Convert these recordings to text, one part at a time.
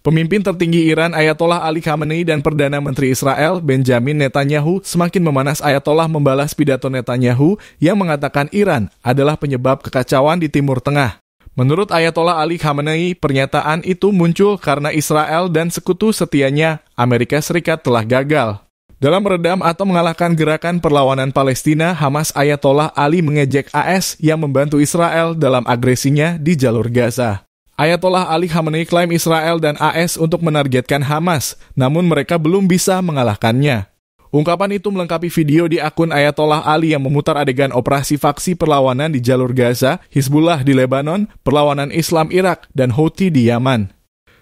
Pemimpin tertinggi Iran Ayatollah Ali Khamenei dan Perdana Menteri Israel Benjamin Netanyahu semakin memanas Ayatollah membalas pidato Netanyahu yang mengatakan Iran adalah penyebab kekacauan di Timur Tengah. Menurut Ayatollah Ali Khamenei, pernyataan itu muncul karena Israel dan sekutu setianya Amerika Serikat telah gagal. Dalam meredam atau mengalahkan gerakan perlawanan Palestina, Hamas Ayatollah Ali mengejek AS yang membantu Israel dalam agresinya di jalur Gaza. Ayatollah Ali Khamenei klaim Israel dan AS untuk menargetkan Hamas, namun mereka belum bisa mengalahkannya. Ungkapan itu melengkapi video di akun Ayatollah Ali yang memutar adegan operasi faksi perlawanan di jalur Gaza, Hizbullah di Lebanon, perlawanan Islam Irak, dan Houthi di Yaman.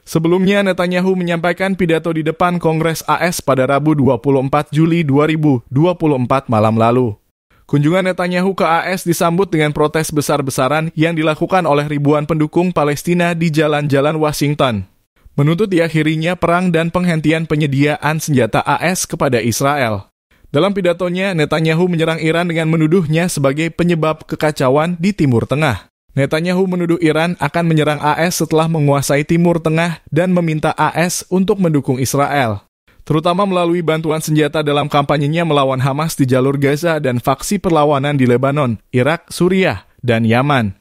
Sebelumnya, Netanyahu menyampaikan pidato di depan Kongres AS pada Rabu 24 Juli 2024 malam lalu. Kunjungan Netanyahu ke AS disambut dengan protes besar-besaran yang dilakukan oleh ribuan pendukung Palestina di jalan-jalan Washington. Menuntut diakhirinya perang dan penghentian penyediaan senjata AS kepada Israel. Dalam pidatonya, Netanyahu menyerang Iran dengan menuduhnya sebagai penyebab kekacauan di Timur Tengah. Netanyahu menuduh Iran akan menyerang AS setelah menguasai Timur Tengah dan meminta AS untuk mendukung Israel terutama melalui bantuan senjata dalam kampanyenya melawan Hamas di jalur Gaza dan faksi perlawanan di Lebanon, Irak, Suriah, dan Yaman.